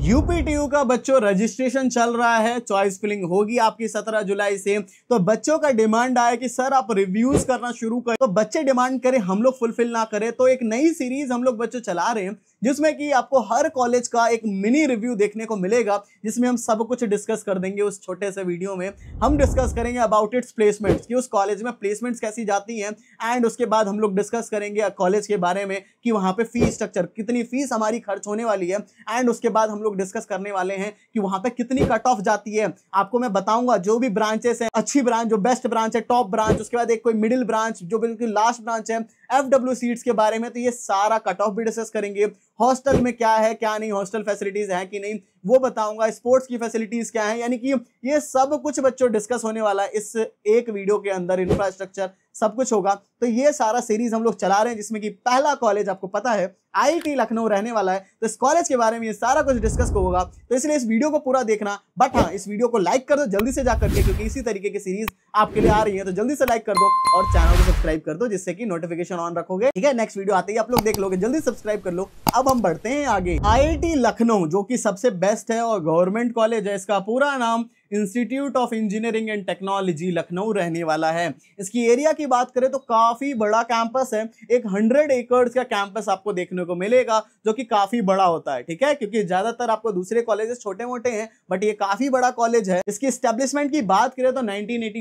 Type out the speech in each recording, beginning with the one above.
UPTU का बच्चों registration चल रहा है चॉइस फिलिंग होगी आपकी 17 जुलाई से तो बच्चों का डिमांड आया कि सर आप रिव्यूज करना शुरू करें तो बच्चे डिमांड करें हम लोग फुलफिल ना करें तो एक नई सीरीज हम लोग बच्चों चला रहे हैं जिसमें कि आपको हर कॉलेज का एक मिनी रिव्यू देखने को मिलेगा जिसमें हम सब कुछ डिस्कस कर देंगे उस छोटे से वीडियो में हम डिस्कस करेंगे अबाउट इट्स प्लेसमेंट्स कि उस कॉलेज में प्लेसमेंट्स कैसी जाती हैं एंड उसके बाद हम लोग डिस्कस करेंगे कॉलेज के बारे में कि वहाँ पे फीस स्ट्रक्चर कितनी फीस हमारी खर्च होने वाली है एंड उसके बाद हम लोग डिस्कस करने वाले हैं कि वहां पे कितनी कट ऑफ जाती है आपको मैं बताऊंगा जो भी ब्रांचेस हैं अच्छी ब्रांच जो बेस्ट ब्रांच है टॉप ब्रांच उसके बाद एक कोई मिडिल ब्रांच जो बिल्कुल लास्ट ब्रांच है एफ डब्ल्यू सीट्स के बारे में तो ये सारा कट ऑफ भी डिस्कस करेंगे हॉस्टल में क्या है क्या नहीं हॉस्टल फैसिलिटीज है कि नहीं वो बताऊंगा स्पोर्ट्स की फैसिलिटीज क्या है यानी कि ये सब कुछ बच्चों डिस्कस होने वाला है इस एक वीडियो के अंदर इंफ्रास्ट्रक्चर सब कुछ होगा तो ये सारा सीरीज हम लोग चला रहे हैं जिसमें कि पहला कॉलेज आपको पता है आईआईटी लखनऊ रहने वाला है तो इस कॉलेज के बारे में ये सारा कुछ डिस्कस होगा तो इसलिए इस वीडियो को पूरा देखना बट हाँ इस वीडियो को लाइक कर दो जल्दी से जा करके क्योंकि इसी तरीके की सीरीज आपके लिए आ रही है तो जल्दी से लाइक कर दो और चैनल को सब्सक्राइब कर दो जिससे कि नोटिफिकेशन ऑन रखोगे ठीक है नेक्स्ट वीडियो आते ही आप लोग देख लोगे जल्दी सब्सक्राइब कर लो अब हम बढ़ते हैं आगे आई लखनऊ जो की सबसे बेस्ट है और गवर्नमेंट कॉलेज है इसका पूरा नाम Institute of Engineering and Technology Lucknow रहने वाला है इसकी एरिया की बात करें तो काफ़ी बड़ा कैंपस है एक हंड्रेड एकर्स का कैंपस आपको देखने को मिलेगा जो कि काफ़ी बड़ा होता है ठीक है क्योंकि ज़्यादातर आपको दूसरे कॉलेजेस छोटे मोटे हैं बट ये काफ़ी बड़ा कॉलेज है इसकी स्टैब्लिशमेंट की बात करें तो नाइनटीन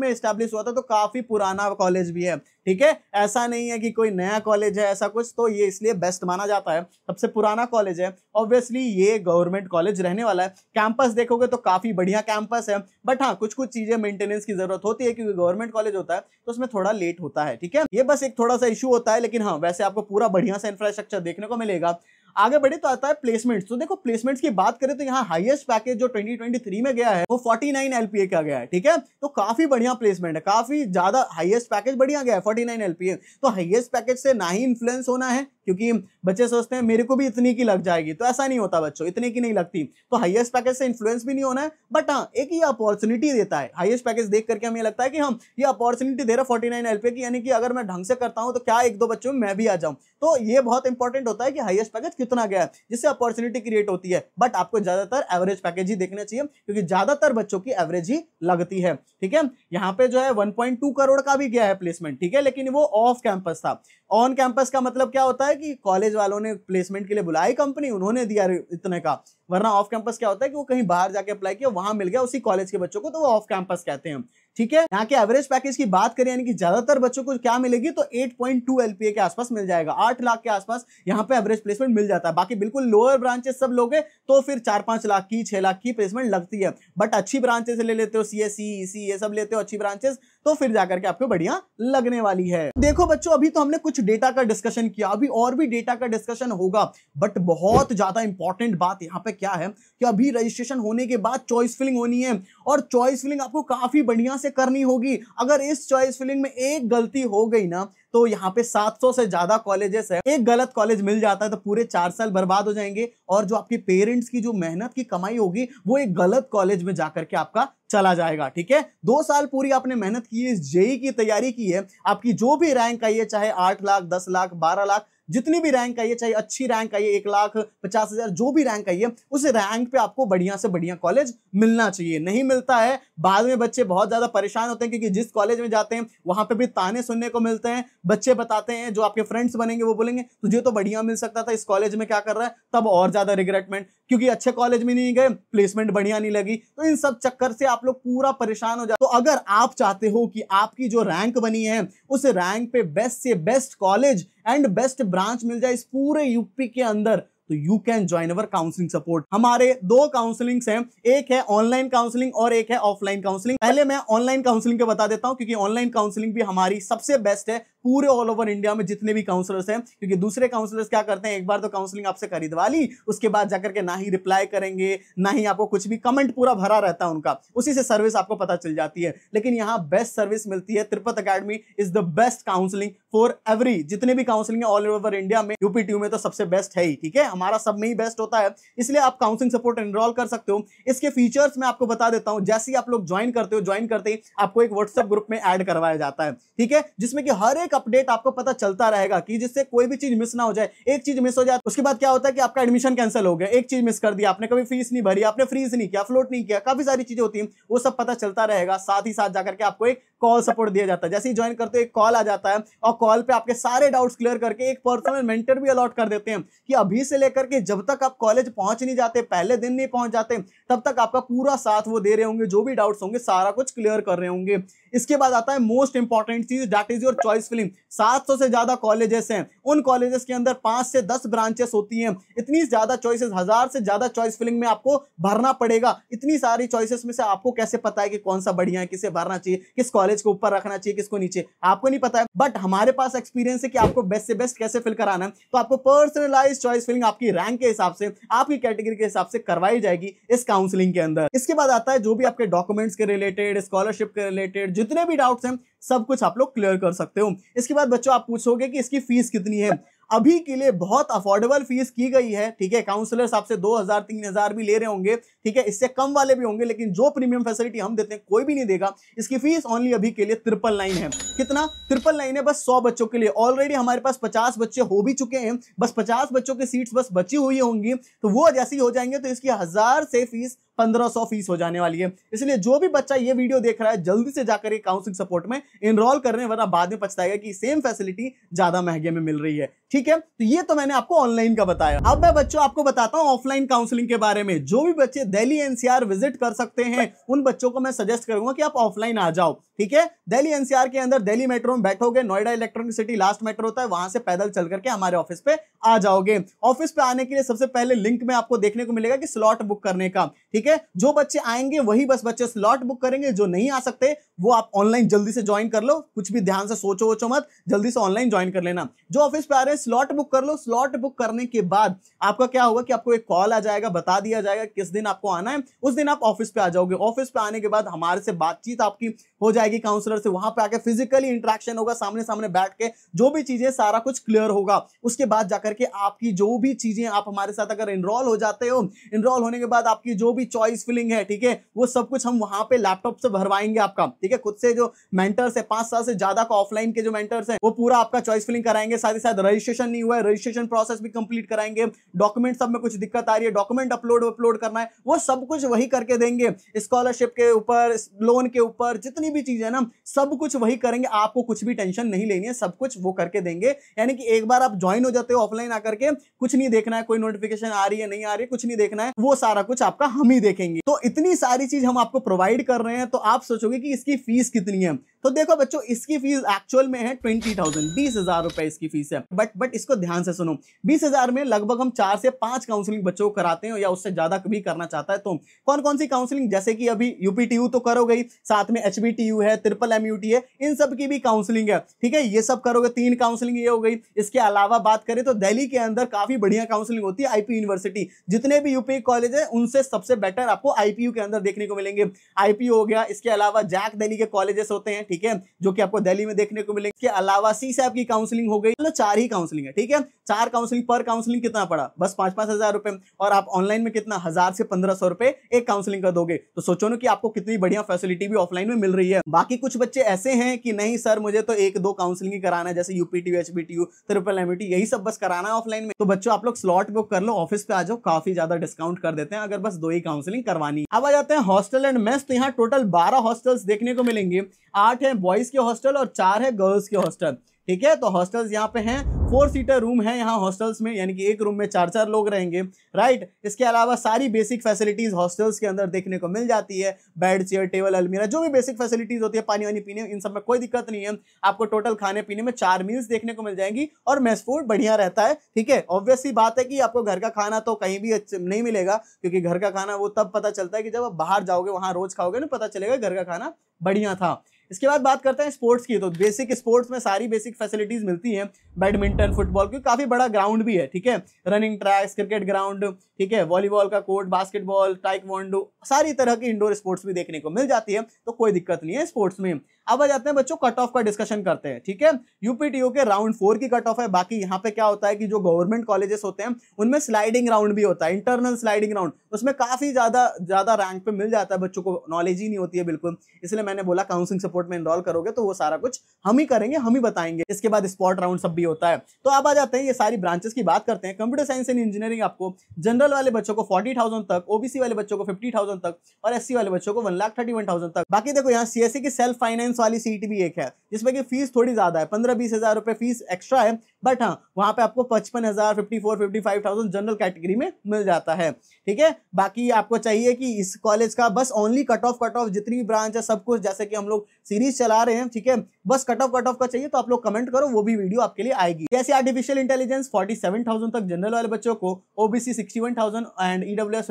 में स्टैब्लिश हुआ था तो काफ़ी पुराना कॉलेज भी है ठीक है ऐसा नहीं है कि कोई नया कॉलेज है ऐसा कुछ तो ये इसलिए बेस्ट माना जाता है सबसे पुराना कॉलेज है ऑब्वियसली ये गवर्नमेंट कॉलेज रहने वाला है कैंपस देखोगे तो काफ़ी बढ़िया कैंपस है बट हाँ कुछ कुछ चीज़ें मेंटेनेंस की ज़रूरत होती है क्योंकि गवर्नमेंट कॉलेज होता है तो उसमें थोड़ा लेट होता है ठीक है ये बस एक थोड़ा सा इशू होता है लेकिन हाँ वैसे आपको पूरा बढ़िया सा इंफ्रास्ट्रक्चर देखने को मिलेगा आगे बढ़े तो आता है प्लेसमेंट्स तो देखो प्लेसमेंट्स की बात करें तो यहाँ हाईएस्ट पैकेज जो 2023 में गया है वो 49 एलपीए का गया है ठीक है तो काफी बढ़िया प्लेसमेंट है काफी ज्यादा हाईएस्ट पैकेज बढ़िया गया है 49 एलपीए तो हाईएस्ट पैकेज से ना ही इन्फ्लुएंस होना है क्योंकि बच्चे सोचते हैं मेरे को भी इतनी की लग जाएगी तो ऐसा नहीं होता बच्चों इतने की नहीं लगती तो हाईएस्ट पैकेज से इन्फ्लुएंस भी नहीं होना है बट हाँ एक ही अपॉर्चुनिटी देता है हाईएस्ट पैकेज देख करके हमें लगता है कि हम ये अपॉर्चुनिटी दे रहा फोर्टी नाइन एलपीए की यानी कि अगर मैं ढंग से करता हूँ तो क्या एक दो बच्चों में मैं भी आ जाऊँ तो ये बहुत इंपॉर्टेंट होता है कि हाईएस्ट पैकेज कितना गया है जिससे अपॉर्चुनिटी क्रिएट होती है बट आपको ज्यादातर एवरेज पैकेज ही देखना चाहिए क्योंकि ज्यादातर बच्चों की एवरेज ही लगती है ठीक है यहाँ पे जो है वन करोड़ का भी गया है प्लेसमेंट ठीक है लेकिन वो ऑफ कैंपस था ऑन कैंपस का मतलब क्या होता है कि कॉलेज वालों ने प्लेसमेंट के लिए बुलाई कंपनी उन्होंने दिया इतने का वरना ऑफ कैंपस क्या होता है कि वो कहीं बाहर जाके अप्लाई किया वहां मिल गया उसी कॉलेज के बच्चों को तो वो ऑफ कैंपस कहते हैं ठीक है यहाँ के एवरेज पैकेज की बात करें यानी कि ज्यादातर बच्चों को क्या मिलेगी तो 8.2 पॉइंट के आसपास मिल जाएगा आठ लाख के आसपास यहाँ पे एवरेज प्लेसमेंट मिल जाता है बाकी बिल्कुल लोअर ब्रांचेस सब लोग तो फिर चार पांच लाख की छह लाख की प्लेसमेंट लगती है बट अच्छी ब्रांचेस ले लेते हो सी एस सी ये सब लेते हो अच्छी ब्रांचेस तो फिर जाकर के आपको बढ़िया लगने वाली है देखो बच्चों अभी तो हमने कुछ डेटा का डिस्कशन किया अभी और भी डेटा का डिस्कशन होगा बट बहुत ज्यादा इंपॉर्टेंट बात यहाँ पे क्या है कि अभी रजिस्ट्रेशन होने के बाद चॉइस फिलिंग होनी है और चॉइस फिलिंग आपको काफी बढ़िया से करनी होगी अगर इस चॉइस फिलिंग में एक गलती हो गई ना तो यहाँ पे 700 से ज्यादा कॉलेजेस है एक गलत कॉलेज मिल जाता है तो पूरे चार साल बर्बाद हो जाएंगे और जो आपके पेरेंट्स की जो मेहनत की कमाई होगी वो एक गलत कॉलेज में जाकर के आपका चला जाएगा ठीक है दो साल पूरी आपने मेहनत की है जेई की तैयारी की है आपकी जो भी रैंक आई है चाहे आठ लाख दस लाख बारह लाख जितनी भी रैंक आइए चाहे अच्छी रैंक आइए एक लाख पचास हजार जो भी रैंक आइए उस रैंक पे आपको बढ़िया से बढ़िया कॉलेज मिलना चाहिए नहीं मिलता है बाद में बच्चे बहुत ज़्यादा परेशान होते हैं क्योंकि जिस कॉलेज में जाते हैं वहां पर भी ताने सुनने को मिलते हैं बच्चे बताते हैं जो आपके फ्रेंड्स बनेंगे वो बोलेंगे तुझे तो बढ़िया मिल सकता था इस कॉलेज में क्या कर रहा है तब और ज़्यादा रिग्रेटमेंट क्योंकि अच्छे कॉलेज में नहीं गए प्लेसमेंट बढ़िया नहीं लगी तो इन सब चक्कर से आप लोग पूरा परेशान हो जाए तो अगर आप चाहते हो कि आपकी जो रैंक बनी है उस रैंक पे बेस्ट से best college and best branch मिल जाए इस पूरे यूपी के अंदर तो you can join our counselling support हमारे दो काउंसलिंग्स हैं एक है ऑनलाइन काउंसलिंग और एक है ऑफलाइन काउंसलिंग पहले मैं ऑनलाइन काउंसलिंग के बता देता हूं क्योंकि ऑनलाइन काउंसलिंग भी हमारी सबसे बेस्ट है पूरे ऑल ओवर इंडिया में जितने भी काउंसलर्स हैं क्योंकि दूसरे काउंसलर्स क्या करते हैं एक बार तो काउंसलिंग आपसे खरीदवा ली उसके बाद जाकर के ना ही रिप्लाई करेंगे ना ही आपको कुछ भी कमेंट पूरा भरा रहता है उनका उसी से सर्विस आपको पता चल जाती है लेकिन यहाँ बेस्ट सर्विस मिलती है Tripat academy is the best counselling for every जितने भी काउंसलिंग है ऑल ओवर इंडिया में यूपी ट्यू में तो सबसे बेस्ट है ही ठीक है हमारा सब में ही बेस्ट होता है इसलिए आप काउंसलिंग सपोर्ट एनरोल कर सकते हो इसके फीचर्स मैं आपको बता देता हूँ जैसे ही आप लोग ज्वाइन करते हो ज्वाइन करते ही आपको एक व्हाट्सएप ग्रुप में एड करवाया जाता है ठीक है जिसमें कि हर एक एक अपडेट आपको पता चलता रहेगा कि जिससे कोई भी चीज मिस ना हो जाए एक चीज मिस हो जाए उसके बाद क्या होता है कि आपका एडमिशन कैंसिल हो गया एक चीज मिस कर दी आपने कभी फीस नहीं भरी आपने फ्रीज नहीं किया फ्लोट नहीं किया काफी सारी चीजें होती है वो सब पता चलता रहेगा साथ ही साथ जाकर के आपको एक कॉल सपोर्ट दिया जाता है जैसे ही ज्वाइन करते हो एक कॉल आ जाता है और कॉल पे आपके सारे डाउट्स क्लियर करके एक पर्सनल मेंटर भी अलॉट कर देते हैं कि अभी से लेकर के जब तक आप कॉलेज पहुंच नहीं जाते पहले दिन नहीं पहुंच जाते तब तक आपका पूरा साथ वो दे रहे होंगे जो भी डाउट्स होंगे सारा कुछ क्लियर कर रहे होंगे इसके बाद आता है मोस्ट इंपॉर्टेंट चीज that is your choice actually 700 से ज़्यादा कॉलेजेस हैं उन कॉलेजेस के अंदर पांच से दस ब्रांचेस होती हैं इतनी ज़्यादा चॉइसेस हज़ार से ज़्यादा चॉइस फिलिंग में आपको भरना पड़ेगा इतनी सारी चॉइसेस में से आपको कैसे पता है कि कौन सा बढ़िया है किसे भरना चाहिए किस कॉलेज को ऊपर रखना चाहिए किसको नीचे आपको नहीं पता है बट हमारे पास एक्सपीरियंस है कि आपको बेस्ट से बेस्ट कैसे फिल कराना है तो आपको पर्सनलाइज चॉइस फिलिंग आपकी रैंक के हिसाब से आपकी कैटेगरी के हिसाब से करवाई जाएगी इस काउंसिलिंग के अंदर इसके बाद आता है जो भी आपके डॉक्यूमेंट्स के रिलेटेड स्कॉलरशिप के रिलेटेड जितने भी डाउट्स हैं सब कुछ आप लोग क्लियर कर सकते हो इसके बाद बच्चों आप पूछोगे कि इसकी फीस कितनी है अभी के लिए बहुत अफोर्डेबल फीस की गई है ठीक है काउंसलर्स आपसे दो हजार तीन हजार भी ले रहे होंगे ठीक है इससे कम वाले भी होंगे लेकिन जो प्रीमियम फैसिलिटी हम देते हैं कोई भी नहीं देगा इसकी फीस ओनली अभी के लिए ट्रिपल नाइन है कितना ट्रिपल नाइन है बस सौ बच्चों के लिए ऑलरेडी हमारे पास पचास बच्चे हो भी चुके हैं बस पचास बच्चों की सीट्स बस बची हुई होंगी तो वो जैसी हो जाएंगे तो इसकी हजार से फीस पंद्रह सौ फीस हो जाने वाली है इसलिए जो भी बच्चा ये वीडियो देख रहा है जल्दी से जाकर ये काउंसलिंग सपोर्ट में इनरोल करने वरना बाद में पछताएगा कि सेम फैसिलिटी ज्यादा महंगे में मिल रही है ठीक है तो ये तो मैंने आपको ऑनलाइन का बताया अब मैं बच्चों आपको बताता हूँ ऑफलाइन काउंसलिंग के बारे में जो भी बच्चे दिल्ली एनसीआर विजिट कर सकते हैं उन बच्चों को मैं सजेस्ट करूंगा कि आप ऑफलाइन आ जाओ ठीक है दिल्ली एनसीआर के अंदर दिल्ली मेट्रो में बैठोगे Noida electronic city last metro होता है वहां से पैदल चल करके हमारे ऑफिस पे आ जाओगे ऑफिस पे आने के लिए सबसे पहले लिंक में आपको देखने को मिलेगा कि स्लॉट बुक करने का ठीक है है जो बच्चे आएंगे वही बस बच्चे स्लॉट बुक करेंगे जो नहीं आ सकते वो आप ऑनलाइन जल्दी से ज्वाइन कर लो कुछ भी ध्यान से सोचो वोचो मत जल्दी से ऑनलाइन ज्वाइन कर लेना जो ऑफिस पे आ रहे हैं स्लॉट बुक कर लो स्लॉट बुक करने के बाद आपका क्या होगा कि आपको एक कॉल आ जाएगा बता दिया जाएगा किस दिन आपको आना है उस दिन आप ऑफिस पे आ जाओगे ऑफिस पे आने के बाद हमारे से बातचीत आपकी हो जाएगी काउंसलर से वहां पर आके फिजिकली इंट्रैक्शन होगा सामने सामने बैठ के जो भी चीजें सारा कुछ क्लियर होगा उसके बाद जाकर के आपकी जो भी चीजें आप हमारे साथ अगर इनरोल हो जाते हो इनरोल होने के बाद आपकी जो भी चॉइस फिलिंग है ठीक है वो सब कुछ हम वहां पे लैपटॉप से भरवाएंगे आपका ठीक है खुद से जो मेंटर्स है पांच साल से ज्यादा का ऑफलाइन के जो मेंटर्स है वो पूरा आपका चॉइस फिलिंग कराएंगे साथ ही साथ रजिस्ट्रेशन नहीं हुआ है रजिस्ट्रेशन प्रोसेस भी कंप्लीट कराएंगे डॉक्यूमेंट सब में कुछ दिक्कत आ रही है डॉक्यूमेंट अपलोड अपलोड करना है वो सब कुछ वही करके देंगे स्कॉलरशिप के ऊपर लोन के ऊपर जितनी भी चीज है ना सब कुछ वही करेंगे आपको कुछ भी टेंशन नहीं लेनी है सब कुछ वो करके देंगे यानी कि एक बार आप ज्वाइन हो जाते हो ऑफलाइन आकर के कुछ नहीं देखना है कोई नोटिफिकेशन आ रही है नहीं आ रही है कुछ नहीं देखना है वो सारा कुछ आपका हम ही देखेंगे तो इतनी सारी चीज हम आपको प्रोवाइड कर रहे हैं तो आप सोचोगे कि इसकी फीस कितनी है तो देखो बच्चों इसकी फीस एक्चुअल में है ट्वेंटी थाउजेंड बीस हजार रुपए इसकी फीस है बट बट इसको ध्यान से सुनो बीस हजार में लगभग हम चार से पांच काउंसलिंग बच्चों को कराते हैं या उससे ज्यादा कभी करना चाहता है तो कौन कौन सी काउंसलिंग जैसे कि अभी यूपीटीयू तो करो गई साथ में एच है ट्रिपल एम है इन सब की भी काउंसलिंग है ठीक है ये सब करोगे तीन काउंसलिंग ये हो गई इसके अलावा बात करें तो दिल्ली के अंदर काफी बढ़िया काउंसलिंग होती है आईपी यूनिवर्सिटी जितने भी यूपी कॉलेज है उनसे सबसे बेटर आपको आईपीयू के अंदर देखने को मिलेंगे आईपीयू हो गया इसके अलावा जैक दिल्ली के कॉलेजेस होते हैं ठीक है जो कि आपको दिल्ली में देखने को मिलेंगे इसके अलावा सी से आपकी काउंसलिंग हो गई मतलब चार ही काउंसलिंग है ठीक है चार काउंसलिंग पर काउंसलिंग कितना पड़ा बस पांच पांच हजार रुपए और आप ऑनलाइन में कितना हजार से पंद्रह सौ रुपए एक काउंसलिंग कर दोगे तो सोचो ना कि आपको कितनी बढ़िया फैसिलिटी भी ऑफलाइन में मिल रही है बाकी कुछ बच्चे ऐसे हैं कि नहीं सर मुझे तो एक दो काउंसलिंग ही कराना है जैसे यूपीटी एचबीटी ट्रिपल एमटी यही सब बस कराना है ऑफलाइन में तो बच्चों आप लोग स्लॉट बुक कर लो ऑफिस पे आ जाओ काफी ज्यादा डिस्काउंट कर देते हैं अगर बस दो ही काउंसलिंग करवानी अब आ जाते हैं हॉस्टल एंड मेस तो यहाँ टोटल बारह हॉस्टल्स देखने को मिलेंगे आठ आठ है बॉयज़ के हॉस्टल और चार है गर्ल्स के हॉस्टल ठीक है तो हॉस्टल्स यहाँ पे हैं फोर सीटर रूम है यहाँ हॉस्टल्स में यानी कि एक रूम में चार चार लोग रहेंगे राइट इसके अलावा सारी बेसिक फैसिलिटीज़ हॉस्टल्स के अंदर देखने को मिल जाती है बेड चेयर टेबल अलमीरा जो भी बेसिक फैसिलिटीज़ होती है पानी वानी पीने इन सब में कोई दिक्कत नहीं है आपको टोटल खाने पीने में चार मील्स देखने को मिल जाएंगी और मेस फूड बढ़िया रहता है ठीक है ऑब्वियसली बात है कि आपको घर का खाना तो कहीं भी नहीं मिलेगा क्योंकि घर का खाना वो तब पता चलता है कि जब आप बाहर जाओगे वहाँ रोज़ खाओगे ना पता चलेगा घर का खाना बढ़िया था इसके बाद बात करते हैं स्पोर्ट्स की तो बेसिक स्पोर्ट्स में सारी बेसिक फैसिलिटीज़ मिलती हैं बैडमिंटन फुटबॉल क्योंकि काफ़ी बड़ा ग्राउंड भी है ठीक है रनिंग ट्रैक्स क्रिकेट ग्राउंड ठीक है वॉलीबॉल का कोर्ट बास्केटबॉल टाइकवांडो सारी तरह की इंडोर स्पोर्ट्स भी देखने को मिल जाती है तो कोई दिक्कत नहीं है स्पोर्ट्स में अब आ जाते हैं बच्चों कट ऑफ का डिस्कशन करते हैं ठीक है यूपीटीओ के राउंड फोर की कट ऑफ है बाकी यहाँ पे क्या होता है कि जो गवर्नमेंट कॉलेजेस होते हैं उनमें स्लाइडिंग राउंड भी होता है इंटरनल स्लाइडिंग राउंड उसमें काफी ज्यादा ज्यादा रैंक पे मिल जाता है बच्चों को नॉलेज ही नहीं होती है बिल्कुल इसलिए मैंने बोला काउंसिलिंग सपोर्ट में इनरोल करोगे तो वो सारा कुछ हम ही करेंगे हम ही बताएंगे इसके बाद स्पॉट राउंड सब भी होता है तो आप आ जाते हैं ये सारी ब्रांचेस की बात करते हैं कंप्यूटर साइंस एंड इंजीनियरिंग आपको जनरल वाले बच्चों को फोर्टी थाउजेंड तक ओबीसी वाले बच्चों को फिफ्टी थाउजेंड तक और एससी वाले बच्चों को वन लाख थर्टी वन तक बाकी देखो यहाँ सीएससी e की सेल्फ फाइनेंस वाली सीट भी एक है जिसमें कि फीस थोड़ी ज़्यादा है पंद्रह बीस हज़ार रुपये फीस एक्स्ट्रा है बट हाँ वहाँ पे आपको पचपन हज़ार fifty four fifty five thousand general category में मिल जाता है ठीक है बाकी आपको चाहिए कि इस कॉलेज का बस only cut off cut off जितनी भी ब्रांच है सब कुछ जैसे कि हम लोग सीरीज चला रहे हैं ठीक है बस कट ऑफ कट ऑफ का चाहिए तो आप लोग कमेंट करो वो भी वीडियो आपके लिए आएगी जैसे आर्टिफिशियल इंटेलिजेंस फोर्टी तक जनरल वाले बच्चों को OBC sixty and EW S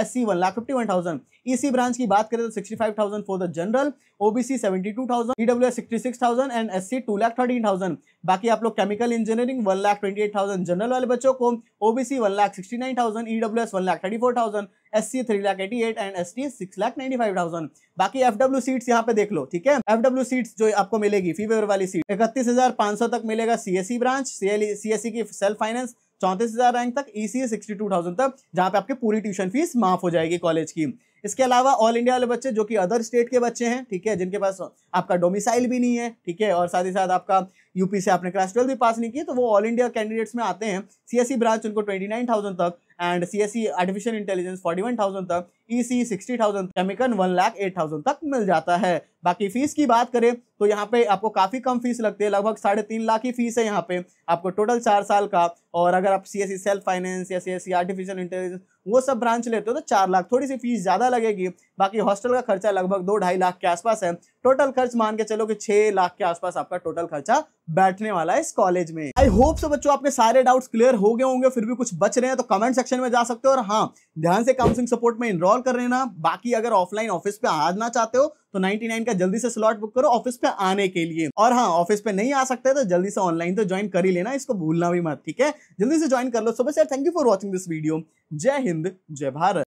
S C one lakh fifty one thousand EC branch की बात करें तो sixty five thousand for the general OBC seventy two thousand EW S sixty six thousand and S C two lakh thirteen thousand बाकी आप लोग chemical engineering one lakh twenty eight thousand general वाले बच्चों को OBC one lakh sixty nine thousand EW S one lakh thirty four thousand S C three lakh eighty eight and S T six lakh ninety five thousand बाकी F W seats यहाँ पे देख लो ठीक है F W seats जो आपको मिलेगी फीवर वाली सीट इकतीस हजार पांच सौ तक मिलेगा C S C branch C S C की सेल्फ फाइनेंस चौंतीस हज़ार रैंक तक E C sixty two thousand तक जहां पे आपकी पूरी ट्यूशन फीस माफ हो जाएगी कॉलेज की इसके अलावा ऑल इंडिया वाले बच्चे जो कि अदर स्टेट के बच्चे हैं ठीक है जिनके पास आपका डोमिसाइल भी नहीं है ठीक है और साथ ही साथ आपका यूपी से आपने क्लास ट्वेल्थ भी पास नहीं किया तो वो ऑल इंडिया कैंडिडेट्स में आते हैं सी ब्रांच e उनको ट्वेंटी नाइन थाउजेंड तक and C S C artificial intelligence forty one thousand तक E C sixty thousand chemical one lakh eight thousand तक मिल जाता है बाकी फीस की बात करें तो यहाँ पे आपको काफ़ी कम फीस लगती है लगभग साढ़े तीन लाख की फीस है यहाँ पे आपको टोटल चार साल का और अगर आप C S C self finance या C S C artificial intelligence वो सब ब्रांच लेते हो तो चार लाख थोड़ी सी फीस ज़्यादा लगेगी बाकी हॉस्टल का खर्चा लगभग दो ढाई लाख के आसपास है टोटल खर्च मान के चलो कि छः लाख के आसपास आपका टोटल खर्चा बैठने वाला है इस कॉलेज में आई होप सो बच्चों आपके सारे डाउट्स क्लियर हो गए होंगे फिर भी कुछ बच रहे हैं तो कमेंट सेक्शन में जा सकते हो और हाँ ध्यान से काउंसलिंग सपोर्ट में इनरोल कर लेना बाकी अगर ऑफलाइन ऑफिस पे आना चाहते हो तो 99 का जल्दी से स्लॉट बुक करो ऑफिस पे आने के लिए और हाँ ऑफिस पे नहीं आ सकते तो जल्दी से ऑनलाइन तो ज्वाइन कर ही लेना इसको भूलना भी मत ठीक है जल्दी से ज्वाइन कर लो सुबह sir thank you for watching this video जय हिंद जय भारत